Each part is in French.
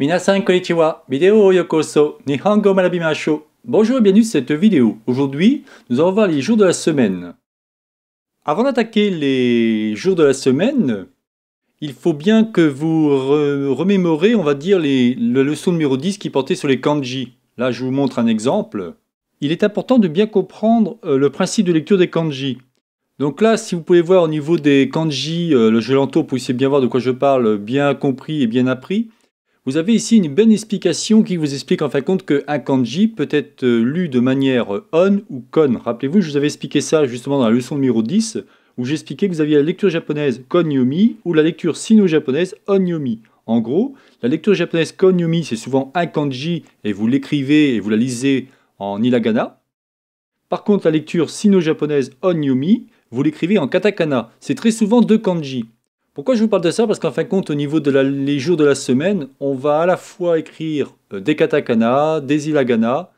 Minasan konnichiwa, vidéo yokoso, nihongo Bonjour et bienvenue dans cette vidéo. Aujourd'hui, nous allons voir les jours de la semaine. Avant d'attaquer les jours de la semaine, il faut bien que vous remémorez, on va dire, les, la leçon numéro 10 qui portait sur les kanji. Là, je vous montre un exemple. Il est important de bien comprendre euh, le principe de lecture des kanji. Donc là, si vous pouvez voir au niveau des kanji, euh, le jeu l'entoure, vous bien voir de quoi je parle, bien compris et bien appris. Vous avez ici une bonne explication qui vous explique en fin de compte qu'un kanji peut être euh, lu de manière euh, on ou kon. Rappelez-vous, je vous avais expliqué ça justement dans la leçon numéro 10, où j'expliquais que vous aviez la lecture japonaise konyomi ou la lecture sino-japonaise onyomi. En gros, la lecture japonaise konyomi, c'est souvent un kanji et vous l'écrivez et vous la lisez en hiragana. Par contre, la lecture sino-japonaise onyomi, vous l'écrivez en katakana. C'est très souvent deux kanji. Pourquoi je vous parle de ça Parce qu'en fin de compte, au niveau des jours de la semaine, on va à la fois écrire euh, des katakana, des hiragana,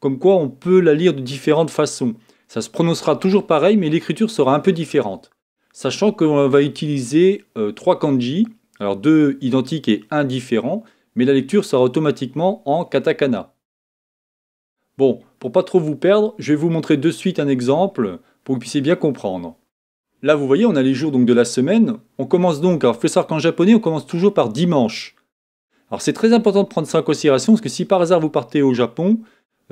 comme quoi on peut la lire de différentes façons. Ça se prononcera toujours pareil, mais l'écriture sera un peu différente. Sachant qu'on va utiliser euh, trois kanji, alors deux identiques et un différent, mais la lecture sera automatiquement en katakana. Bon, pour pas trop vous perdre, je vais vous montrer de suite un exemple pour que vous puissiez bien comprendre. Là, vous voyez, on a les jours donc de la semaine. On commence donc, alors faut savoir qu'en japonais, on commence toujours par dimanche. Alors c'est très important de prendre ça en considération, parce que si par hasard vous partez au Japon,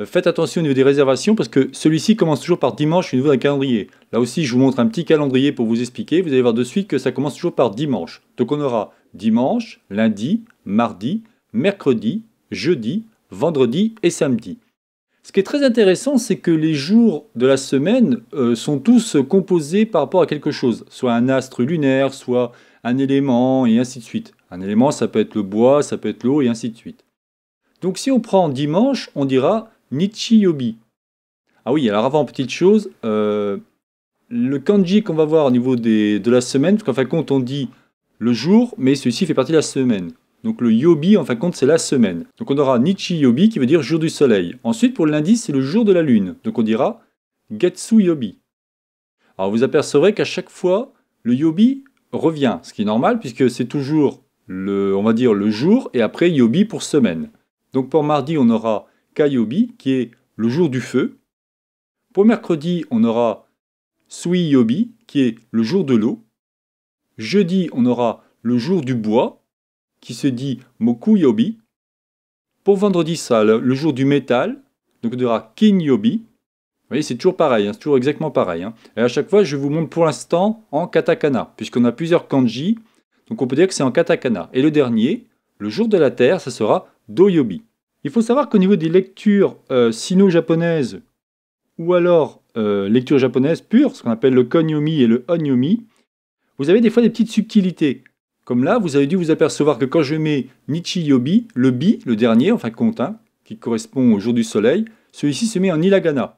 euh, faites attention au niveau des réservations, parce que celui-ci commence toujours par dimanche au niveau d'un calendrier. Là aussi, je vous montre un petit calendrier pour vous expliquer. Vous allez voir de suite que ça commence toujours par dimanche. Donc on aura dimanche, lundi, mardi, mercredi, jeudi, vendredi et samedi. Ce qui est très intéressant, c'est que les jours de la semaine euh, sont tous composés par rapport à quelque chose, soit un astre lunaire, soit un élément, et ainsi de suite. Un élément, ça peut être le bois, ça peut être l'eau, et ainsi de suite. Donc si on prend dimanche, on dira Nichiyobi. Ah oui, alors avant, petite chose, euh, le kanji qu'on va voir au niveau de la semaine, parce qu'en fin de compte, on dit le jour, mais celui-ci fait partie de la semaine. Donc le yobi, en fin de compte, c'est la semaine. Donc on aura Nichi Yobi qui veut dire jour du soleil. Ensuite, pour lundi, c'est le jour de la lune. Donc on dira Getsu Yobi. Alors vous apercevrez qu'à chaque fois, le yobi revient, ce qui est normal puisque c'est toujours le, on va dire le jour et après yobi pour semaine. Donc pour mardi, on aura Kayobi qui est le jour du feu. Pour mercredi, on aura Sui Yobi qui est le jour de l'eau. Jeudi, on aura le jour du bois qui se dit Mokuyobi. Pour vendredi, ça le, jour du métal, donc on y aura Kinyobi. Vous voyez, c'est toujours pareil, hein, c'est toujours exactement pareil. Hein. Et à chaque fois, je vous montre pour l'instant en katakana, puisqu'on a plusieurs kanji, donc on peut dire que c'est en katakana. Et le dernier, le jour de la Terre, ça sera Doyobi. Il faut savoir qu'au niveau des lectures euh, sino-japonaises, ou alors euh, lecture japonaise pure, ce qu'on appelle le konyomi et le onyomi, vous avez des fois des petites subtilités. Comme là, vous avez dû vous apercevoir que quand je mets Nichiyobi, le bi, le dernier, en fin de compte, hein, qui correspond au jour du soleil, celui-ci se met en Ilagana.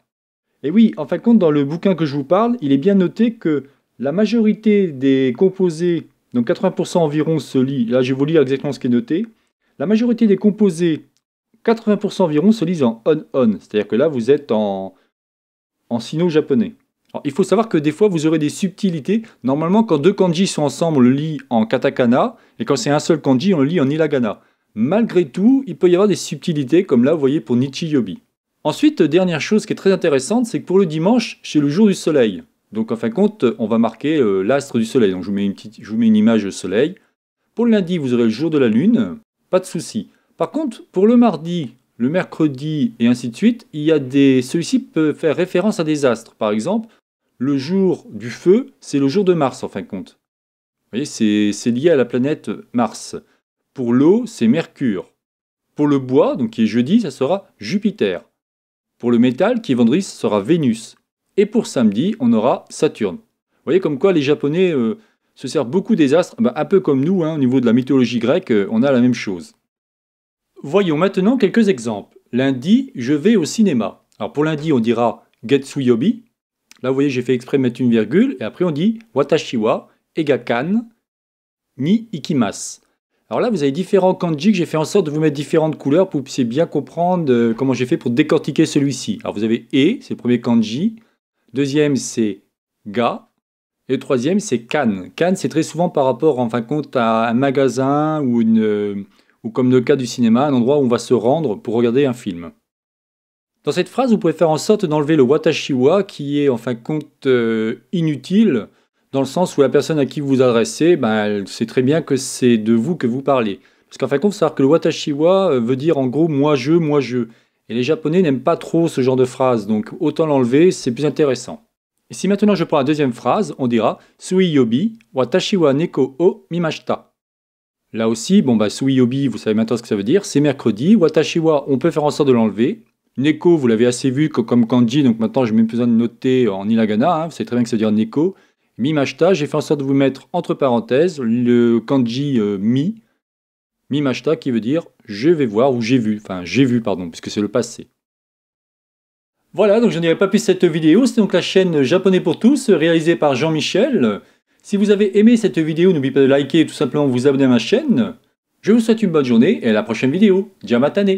Et oui, en fin de compte, dans le bouquin que je vous parle, il est bien noté que la majorité des composés, donc 80% environ se lit, là je vous lire exactement ce qui est noté, la majorité des composés, 80% environ, se lisent en on-on, c'est-à-dire que là vous êtes en, en sino-japonais il faut savoir que des fois, vous aurez des subtilités. Normalement, quand deux kanji sont ensemble, on le lit en katakana, et quand c'est un seul kanji, on le lit en hiragana. Malgré tout, il peut y avoir des subtilités, comme là, vous voyez, pour Nichiyobi. Ensuite, dernière chose qui est très intéressante, c'est que pour le dimanche, c'est le jour du soleil. Donc, en fin de compte, on va marquer euh, l'astre du soleil. Donc, je vous, mets une image soleil. Pour le lundi, vous aurez le jour de la lune. Pas de souci. Par contre, pour le mardi, le mercredi et ainsi de suite, il y a des... celui-ci peut faire référence à des astres. Par exemple, le jour du feu, c'est le jour de Mars en fin de compte. Vous voyez, c'est lié à la planète Mars. Pour l'eau, c'est Mercure. Pour le bois, donc qui est jeudi, ça sera Jupiter. Pour le métal, qui est vendredi, ça sera Vénus. Et pour samedi, on aura Saturne. Vous voyez comme quoi les Japonais euh, se servent beaucoup des astres, bah, un peu comme nous, hein, au niveau de la mythologie grecque, euh, on a la même chose. Voyons maintenant quelques exemples. Lundi, je vais au cinéma. Alors pour lundi, on dira Getsuyobi, Là, vous voyez, j'ai fait exprès de mettre une virgule, et après on dit Watashiwa wa kan ni ikimas. Alors là, vous avez différents kanji que j'ai fait en sorte de vous mettre différentes couleurs pour que vous puissiez bien comprendre euh, comment j'ai fait pour décortiquer celui-ci. Alors vous avez E, c'est le premier kanji. Deuxième, c'est Ga. Et le troisième, c'est Kan. Kan, c'est très souvent par rapport, en fin de compte, à un magasin ou, une, euh, ou comme le cas du cinéma, un endroit où on va se rendre pour regarder un film. Dans cette phrase, vous pouvez faire en sorte d'enlever le watashiwa qui est en fin de compte euh, inutile dans le sens où la personne à qui vous vous adressez, ben, elle sait très bien que c'est de vous que vous parlez. Parce qu'en fin de compte, faut savoir que le watashiwa euh, veut dire en gros moi je, moi je. Et les Japonais n'aiment pas trop ce genre de phrase, donc autant l'enlever, c'est plus intéressant. Et si maintenant je prends la deuxième phrase, on dira Suiyobi, watashiwa neko o mimashita. Là aussi, bon bah Suiyobi, vous savez maintenant ce que ça veut dire, c'est mercredi, Watashiwa », on peut faire en sorte de l'enlever, Neko, vous l'avez assez vu comme kanji, donc maintenant je n'ai même besoin de noter en hiragana, c'est hein, vous savez très bien que ça veut dire Neko. Mimashita, j'ai fait en sorte de vous mettre entre parenthèses le kanji euh, mi, mimashita qui veut dire je vais voir ou j'ai vu, enfin j'ai vu pardon, puisque c'est le passé. Voilà, donc je n'irai pas plus cette vidéo, c'est donc la chaîne Japonais pour tous, réalisée par Jean-Michel. Si vous avez aimé cette vidéo, n'oubliez pas de liker et tout simplement vous abonner à ma chaîne. Je vous souhaite une bonne journée et à la prochaine vidéo. Djamatane